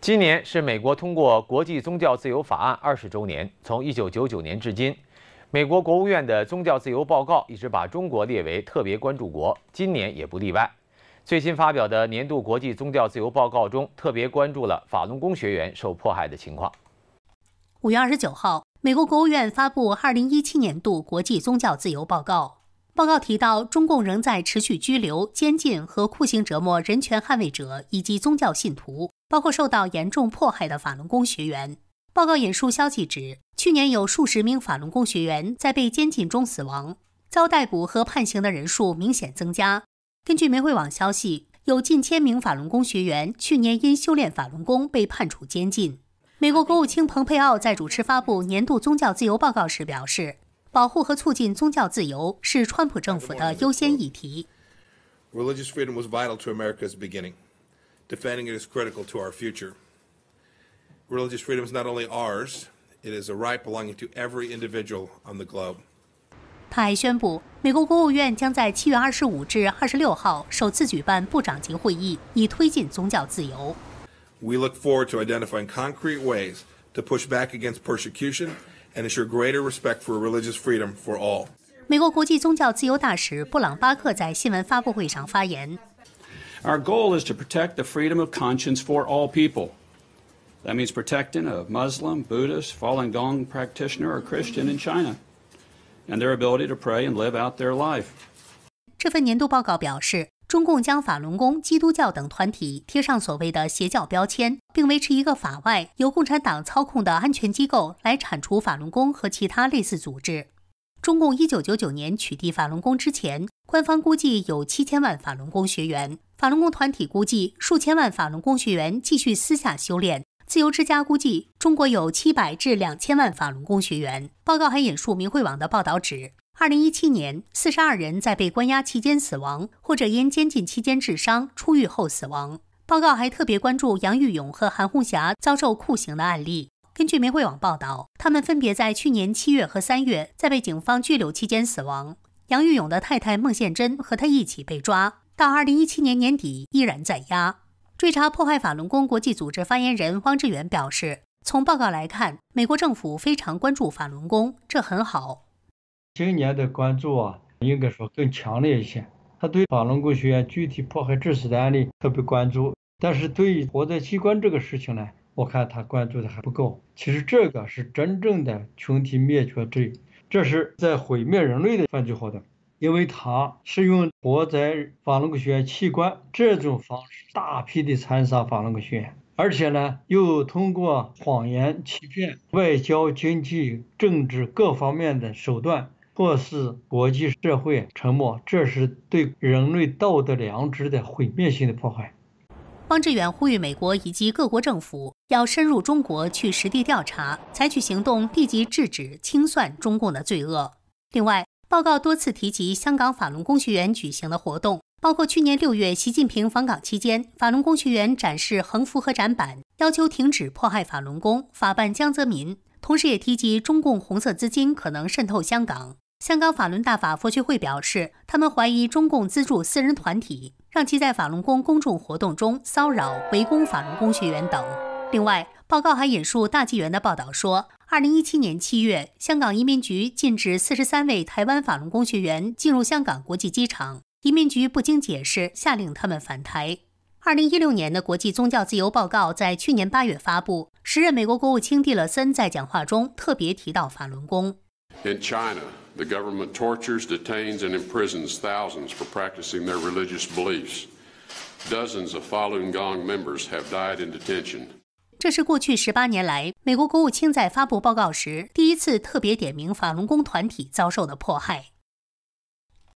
今年是美国通过《国际宗教自由法案》二十周年。从一九九九年至今，美国国务院的宗教自由报告一直把中国列为特别关注国，今年也不例外。最新发表的年度国际宗教自由报告中，特别关注了法轮功学员受迫害的情况。五月二十九号，美国国务院发布二零一七年度国际宗教自由报告，报告提到，中共仍在持续拘留、监禁和酷刑折磨人权捍卫者以及宗教信徒。包括受到严重迫害的法轮功学员。报告引述消息指，去年有数十名法轮功学员在被监禁中死亡，遭逮捕和判刑的人数明显增加。根据玫瑰网消息，有近千名法轮功学员去年因修炼法轮功被判处监禁。美国国务卿蓬佩奥在主持发布年度宗教自由报告时表示，保护和促进宗教自由是川普政府的优先议题。Religious freedom America's beginning. vital to was Defending it is critical to our future. Religious freedom is not only ours, it is a right belonging to every individual on the globe. 他还宣布，美国国务院将在七月二十五至二十六号首次举办部长级会议，以推进宗教自由。We look forward to identifying concrete ways to push back against persecution and ensure greater respect for religious freedom for all. 美国国际宗教自由大使布朗巴克在新闻发布会上发言，our goal is to protect the freedom of conscience for all people. That means protecting a Muslim, Buddhist, Falun Gong practitioner, or Christian in China and their ability to pray and live out their life. 这份年度报告表示，中共将法轮功、基督教等团体贴上所谓的邪教标签，并维持一个法外由共产党操控的安全机构来铲除法轮功和其他类似组织。中共一九九九年取缔法轮功之前，官方估计有七千万法轮功学员。法轮功团体估计数千万法轮功学员继续私下修炼。自由之家估计中国有七百至两千万法轮功学员。报告还引述明慧网的报道，指二零一七年四十二人在被关押期间死亡，或者因监禁期间致伤出狱后死亡。报告还特别关注杨玉勇和韩红霞遭受酷刑的案例。根据玫瑰网报道，他们分别在去年七月和三月在被警方拘留期间死亡。杨玉勇的太太孟宪珍和他一起被抓，到二零一七年年底依然在押。追查破坏法轮功国际组织发言人汪志远表示，从报告来看，美国政府非常关注法轮功，这很好。今年的关注啊，应该说更强烈一些。他对法轮功学员具体破坏致死的案例特别关注，但是对于活在机关这个事情呢？我看他关注的还不够，其实这个是真正的群体灭绝罪，这是在毁灭人类的犯罪活动，因为他是用活在法轮功学员器官这种方式大批的残杀法轮功学员，而且呢又通过谎言欺骗、外交、经济、政治各方面的手段，迫使国际社会沉默，这是对人类道德良知的毁灭性的破坏。方志远呼吁美国以及各国政府。要深入中国去实地调查，采取行动，立即制止清算中共的罪恶。另外，报告多次提及香港法轮功学员举行的活动，包括去年六月习近平访港期间，法轮功学员展示横幅和展板，要求停止迫害法轮功。法办江泽民。同时，也提及中共红色资金可能渗透香港。香港法轮大法佛学会表示，他们怀疑中共资助私人团体，让其在法轮功公众活动中骚扰、围攻法轮功学员等。另外，报告还引述《大纪元》的报道说，二零一七年七月，香港移民局禁止四十三位台湾法轮功学员进入香港国际机场，移民局不经解释下令他们返台。二零一六年的《国际宗教自由报告》在去年八月发布，时任美国国务卿蒂勒森在讲话中特别提到法轮功。这是过去十八年来，美国国务卿在发布报告时，第一次特别点名法轮功团体遭受的迫害。